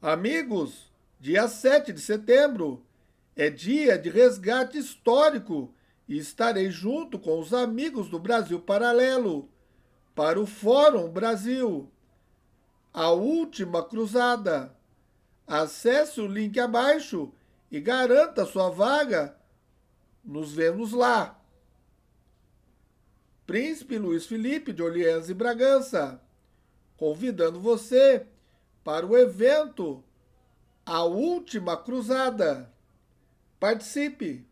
Amigos, dia 7 de setembro é dia de resgate histórico e estarei junto com os amigos do Brasil Paralelo para o Fórum Brasil. A última cruzada. Acesse o link abaixo e garanta sua vaga. Nos vemos lá. Príncipe Luiz Felipe de Orleans e Bragança, convidando você para o evento A Última Cruzada. Participe!